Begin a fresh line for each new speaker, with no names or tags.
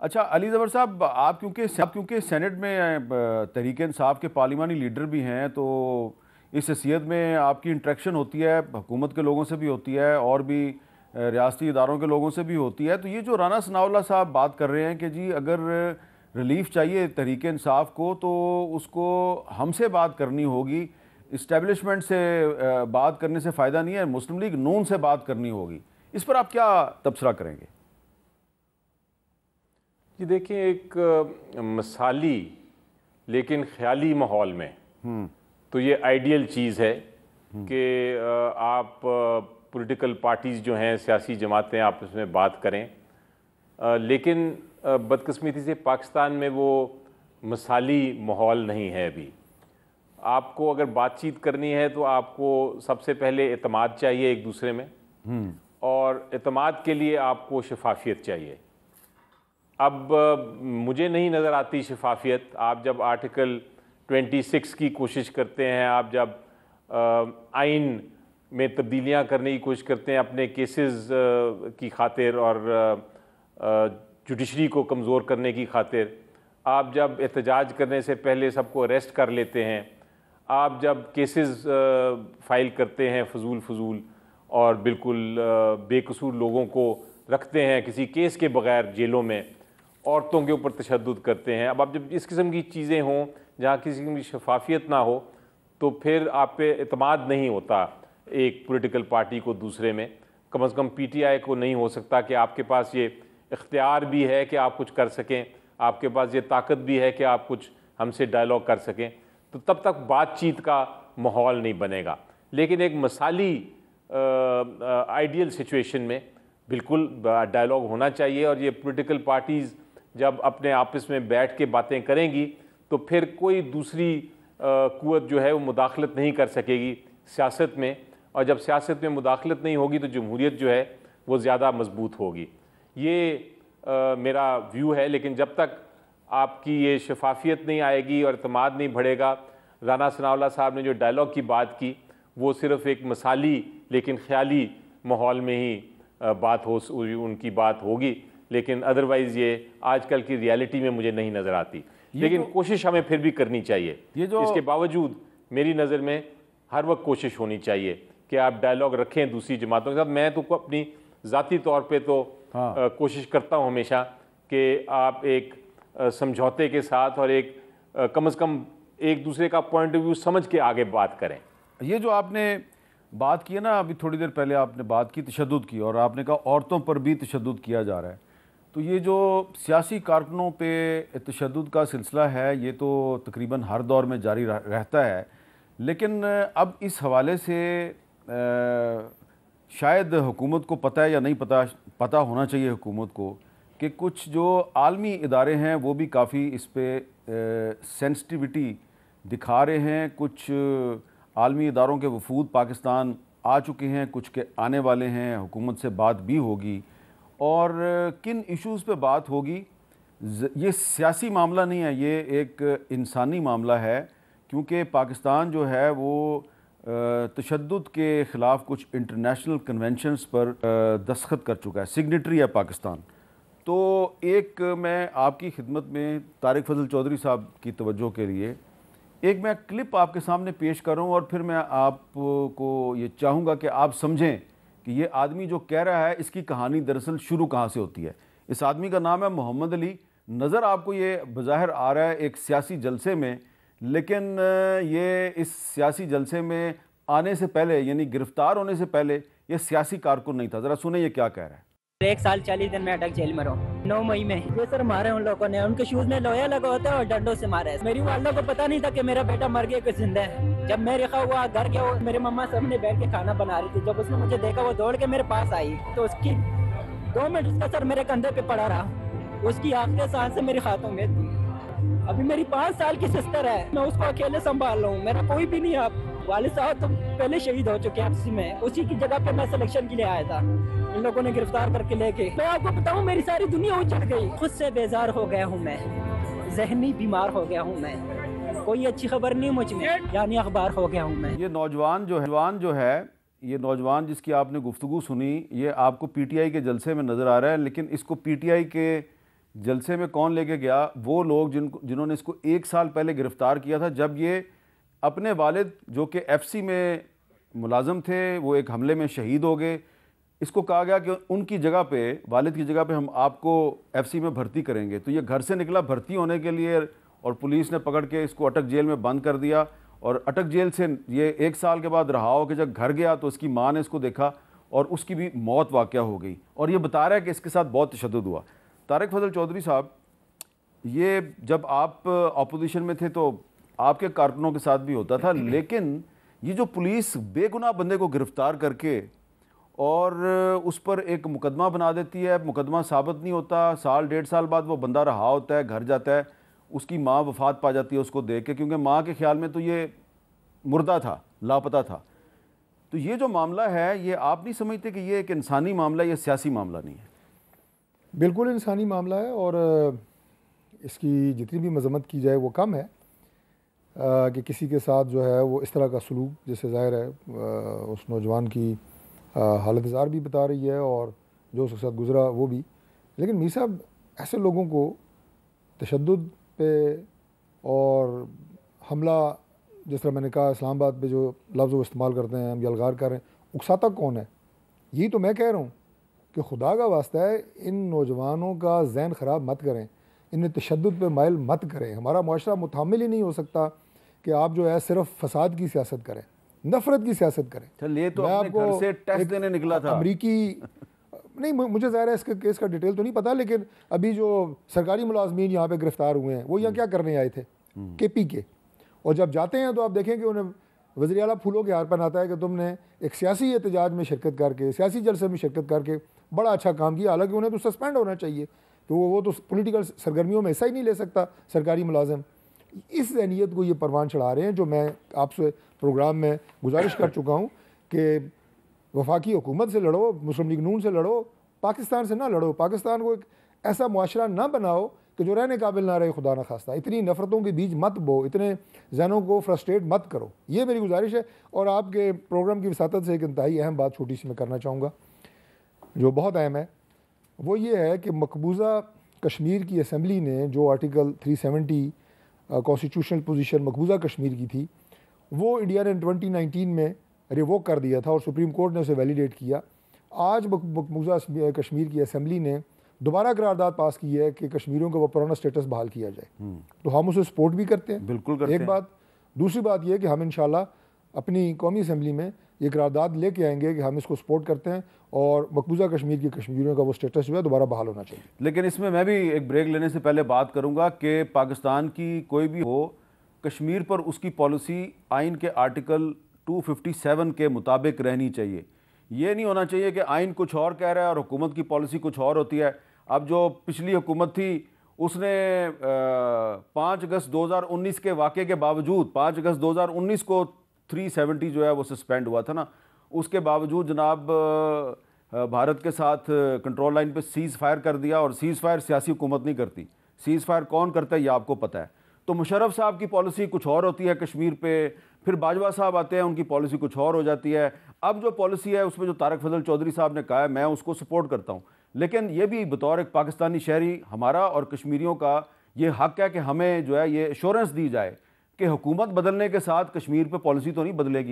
अच्छा अली जबर साहब आप क्योंकि आप क्योंकि सेनेट में तहरीक इंसाफ के पार्लिमानी लीडर भी हैं तो इस हैसीत में आपकी इंट्रैक्शन होती है हुकूमत के लोगों से भी होती है और भी रियाती इदारों के लोगों से भी होती है तो ये जो राना सनाउल्ला साहब बात कर रहे हैं कि जी अगर रिलीफ चाहिए तहरीक इंसाफ को तो उसको हमसे बात करनी होगी इस्टेबलिशमेंट से बात करने से फ़ायदा नहीं है मुस्लिम लीग नून
से बात करनी होगी इस पर आप क्या तबसरा करेंगे जी देखिए एक मिसाली लेकिन ख्याली माहौल में हम्म। तो ये आइडियल चीज़ है हम्म। कि आप पॉलिटिकल पार्टीज़ जो हैं सियासी जमातें आप उसमें बात करें लेकिन बदकस्मती से पाकिस्तान में वो मिसाली माहौल नहीं है अभी आपको अगर बातचीत करनी है तो आपको सबसे पहले अतमाद चाहिए एक दूसरे में हम्म। और अतमाद के लिए आपको शफाफियत चाहिए अब मुझे नहीं नज़र आती शफाफियत आप जब आर्टिकल 26 की कोशिश करते हैं आप जब आइन में तब्दीलियां करने की कोशिश करते हैं अपने केसेस की खातिर और जुडिशरी को कमज़ोर करने की खातिर आप जब एहतजाज करने से पहले सबको अरेस्ट कर लेते हैं आप जब केसेस फाइल करते हैं फजूल फजूल और बिल्कुल बेकसूर लोगों को रखते हैं किसी केस के बगैर जेलों में औरतों के ऊपर तशद करते हैं अब आप जब इस किस्म की चीज़ें हों जहाँ किसी की शफाफियत ना हो तो फिर आप पे अतमाद नहीं होता एक पॉलिटिकल पार्टी को दूसरे में कम अज़ कम पीटीआई को नहीं हो सकता कि आपके पास ये इख्तियार भी है कि आप कुछ कर सकें आपके पास ये ताकत भी है कि आप कुछ हमसे डायलॉग कर सकें तो तब तक बातचीत का माहौल नहीं बनेगा लेकिन एक मसाली आइडियल सिचुएशन में बिल्कुल डायलॉग होना चाहिए और ये पॉलिटिकल पार्टीज़ जब अपने आपस में बैठ के बातें करेंगी तो फिर कोई दूसरी कुत जो है वो मुदाखलत नहीं कर सकेगी सियासत में और जब सियासत में मुदाखलत नहीं होगी तो जमहूरीत जो है वो ज़्यादा मजबूत होगी ये आ, मेरा व्यू है लेकिन जब तक आपकी ये शफाफियत नहीं आएगी और अतमाद नहीं बढ़ेगा राना सनावला साहब ने जो डायलॉग की बात की वो सिर्फ एक मसाली लेकिन ख्याली माहौल में ही बात हो उनकी बात होगी लेकिन अदरवाइज़ ये आजकल की रियलिटी में मुझे नहीं नज़र आती लेकिन तो, कोशिश हमें फिर भी करनी चाहिए ये जो इसके बावजूद मेरी नज़र में हर वक्त कोशिश होनी चाहिए कि आप डायलॉग रखें दूसरी जमातों के साथ मैं तो अपनी ज़ाती तौर पर तो हाँ। आ, कोशिश करता हूँ हमेशा कि आप एक समझौते के साथ और एक आ, कम से कम एक दूसरे का पॉइंट ऑफ व्यू समझ के आगे बात करें ये जो आपने बात की है ना अभी थोड़ी देर पहले आपने
बात की तशद की और आपने कहा औरतों पर भी तशद किया जा रहा है तो ये जो सियासी कारकुनों पे तशद का सिलसिला है ये तो तकरीबन हर दौर में जारी रहता है लेकिन अब इस हवाले से शायद हुकूमत को पता है या नहीं पता पता होना चाहिए हुकूमत को कि कुछ जो आलमी इदारे हैं वो भी काफ़ी इस पर सेंसिटिविटी दिखा रहे हैं कुछ आलमी इदारों के वफूद पाकिस्तान आ चुके हैं कुछ के आने वाले हैं हुकूमत से बात भी होगी और किन इश्यूज़ पे बात होगी ये सियासी मामला नहीं है ये एक इंसानी मामला है क्योंकि पाकिस्तान जो है वो तशद के ख़िलाफ़ कुछ इंटरनेशनल कन्वेंशनस पर दस्खत कर चुका है सिग्नेटरी है पाकिस्तान तो एक मैं आपकी खिदमत में तारिक फजल चौधरी साहब की तवज्जो के लिए एक मैं क्लिप आपके सामने पेश कर रहा हूँ और फिर मैं आपको ये चाहूँगा कि आप समझें कि ये आदमी जो कह रहा है इसकी कहानी दरअसल शुरू कहाँ से होती है इस आदमी का नाम है मोहम्मद अली नज़र आपको ये बज़ाहिर आ रहा है एक सियासी जलसे में लेकिन ये इस सियासी जलसे में आने से पहले यानी गिरफ्तार होने से पहले ये सियासी कारकुन नहीं था ज़रा सुने ये क्या कह रहा है एक साल
चालीस दिन में अटक जेल में रहो नौ मई में ये सर मारे उन लोगों ने उनके शूज में लोहे लगा होता है और डंडों से मारे मेरी वालों को पता नहीं था कि मेरा बेटा मर गया कि जिंदा है जब मैं रखा हुआ घर के मेरे मम्मा सामने बैठ के खाना बना रही थी जब उसने मुझे देखा वो दौड़ के मेरे पास आई तो उसकी दो मिनट उसका सर मेरे कंधे पे पड़ा रहा उसकी आखिरी से मेरे हाथों में थी अभी मेरी पाँच साल की सिस्टर है मैं उसको अकेले संभाल रहा हूँ मेरा कोई भी नहीं आप वाले साहब तो पहले शहीद हो चुके हैं उसी में उसी की जगह पे मैं सिलेक्शन के लिए आया था इन लोगों ने गिरफ्तार करके लेके मैं आपको बताऊँ मेरी सारी दुनिया उछड़ गई खुद से बेजार हो गया हूँ मैं जहनी बीमार हो गया हूँ मैं
कोई अच्छी खबर नहीं मुझ में यानी अखबार हो गया हूँ मैं ये नौजवान जो है जो है ये नौजवान जिसकी आपने गुफ्तु सुनी ये आपको पीटीआई के जलसे में नज़र आ रहा है लेकिन इसको पीटीआई के जलसे में कौन लेके गया वो लोग जिन जिन्होंने इसको एक साल पहले गिरफ़्तार किया था जब ये अपने वालिद जो कि एफसी में मुलाजम थे वो एक हमले में शहीद हो गए इसको कहा गया कि उनकी जगह पे वालिद की जगह पे हम आपको सी में भर्ती करेंगे तो ये घर से निकला भर्ती होने के लिए और पुलिस ने पकड़ के इसको अटक जेल में बंद कर दिया और अटक जेल से ये एक साल के बाद रहा के जब घर गया तो उसकी माँ ने इसको देखा और उसकी भी मौत वाक़ हो गई और ये बता रहा है कि इसके साथ बहुत तशद हुआ तारक फजल चौधरी साहब ये जब आप अपोजिशन में थे तो आपके कारकुनों के साथ भी होता था लेकिन ये जो पुलिस बेगुनाह बंदे को गिरफ्तार करके और उस पर एक मुकदमा बना देती है मुकदमा साबित नहीं होता साल डेढ़ साल बाद वो बंदा रहा होता है घर जाता है उसकी माँ वफात पा जाती है उसको देख के क्योंकि माँ के ख्याल में तो ये मुर्दा था लापता था तो ये जो मामला है ये आप नहीं समझते कि ये एक इंसानी मामला है सियासी मामला नहीं है
बिल्कुल इंसानी मामला है और इसकी जितनी भी मजम्मत की जाए वो कम है आ, कि किसी के साथ जो है वो इस तरह का सलूक जैसे ज़ाहिर है आ, उस नौजवान की आ, हालत ज़ार भी बता रही है और जो उसके साथ गुज़रा वो भी लेकिन मीर साहब ऐसे लोगों को तशद पे और हमला जिस तरह मैंने कहा इस्लाम आबाद पर जो लफ्ज़ वो इस्तेमाल करते हैं हम यलगार कर रहे हैं उकसाता कौन है यही तो मैं कह रहा हूँ कि खुदा का वास्ता है इन नौजवानों का जहन ख़राब मत करें इन्हें तशद पर मायल मत करें हमारा माशरा मुतमिल ही नहीं हो सकता कि आप जो है सिर्फ फसाद की सियासत करें नफरत की सियासत
करें तो मैं आपको से देने निकला था
अमरीकी नहीं मुझे ज़ाहिर है इसके केस का डिटेल तो नहीं पता लेकिन अभी जो सरकारी मुलाजमीन यहाँ पे गिरफ्तार हुए हैं वो यहाँ हम्म। क्या करने आए थे हम्म। के पी के और जब जाते हैं तो आप देखें कि उन्हें वजी अला फूलों के हार पर आता है कि तुमने एक सियासी एहतजाज में शिरकत करके सियासी जलसे में शिरकत करके बड़ा अच्छा काम किया हालांकि उन्हें तो सस्पेंड होना चाहिए तो वो तो पोलिटिकल सरगर्मियों में ऐसा ही नहीं ले सकता सरकारी मुलाजम इस जहनीत को ये परवान चढ़ा रहे हैं जो मैं आपसे प्रोग्राम में गुजारिश कर चुका हूँ कि वफाकी हुकूमत से लड़ो मुस्लिम लीग नून से लड़ो पाकिस्तान से ना लड़ो पाकिस्तान को एक ऐसा माशरा ना बनाओ कि जो रहने काबिल ना रहे खुदा ना खास्ता इतनी नफ़रतों के बीच मत बो इतने जहनों को फ्रस्ट्रेट मत करो ये मेरी गुजारिश है और आपके प्रोग्राम की वसात से एक इंतहाई अहम बात छोटी सी मैं करना चाहूँगा जो बहुत अहम है वो ये है कि मकबूज़ा कश्मीर की असम्बली ने जो आर्टिकल 370 कॉन्स्टिट्यूशनल पोजिशन मकबूज़ा कश्मीर की थी वो इंडिया ने नाइनटीन में रिवोक कर दिया था और सुप्रीम कोर्ट ने उसे वैलिडेट किया आज मकबूजा कश्मीर की असम्बली ने दोबारा करारदाद पास की है कि कश्मीरियों का वो पुराना स्टेटस बहाल किया जाए हम्म। तो हम उसे सपोर्ट भी करते हैं बिल्कुल करते एक हैं। बात दूसरी बात यह कि हम इन अपनी कौमी असम्बली में ये करारदाद लेके आएंगे कि हम इसको सपोर्ट करते हैं और मकबूजा कश्मीर के कश्मीरियों का वो स्टेटस जो है दोबारा बहाल होना चाहिए
लेकिन इसमें मैं भी एक ब्रेक लेने से पहले बात करूँगा कि पाकिस्तान की कोई भी हो कश्मीर पर उसकी पॉलिसी आइन के आर्टिकल 257 के मुताबिक रहनी चाहिए ये नहीं होना चाहिए कि आइन कुछ और कह रहा है और हुकूमत की पॉलिसी कुछ और होती है अब जो पिछली हुकूमत थी उसने पाँच अगस्त 2019 के वाक़े के बावजूद पाँच अगस्त 2019 को 370 जो है वो सस्पेंड हुआ था ना उसके बावजूद जनाब भारत के साथ कंट्रोल लाइन पे सीज़ फायर कर दिया और सीज़ फायर सियासी हुकूमत नहीं करती सीज़ फायर कौन करता है ये आपको पता है तो मुशरफ साहब की पॉलिसी कुछ और होती है कश्मीर पे फिर बाजवा साहब आते हैं उनकी पॉलिसी कुछ और हो जाती है अब जो पॉलिसी है उसमें जो तारक फजल चौधरी साहब ने कहा है मैं उसको सपोर्ट करता हूँ लेकिन ये भी बतौर एक पाकिस्तानी शहरी हमारा और कश्मीरियों का ये हक है कि हमें जो है ये एश्योरेंस दी जाए कि हुकूमत बदलने के साथ कश्मीर पर पॉलिसी तो नहीं बदलेगी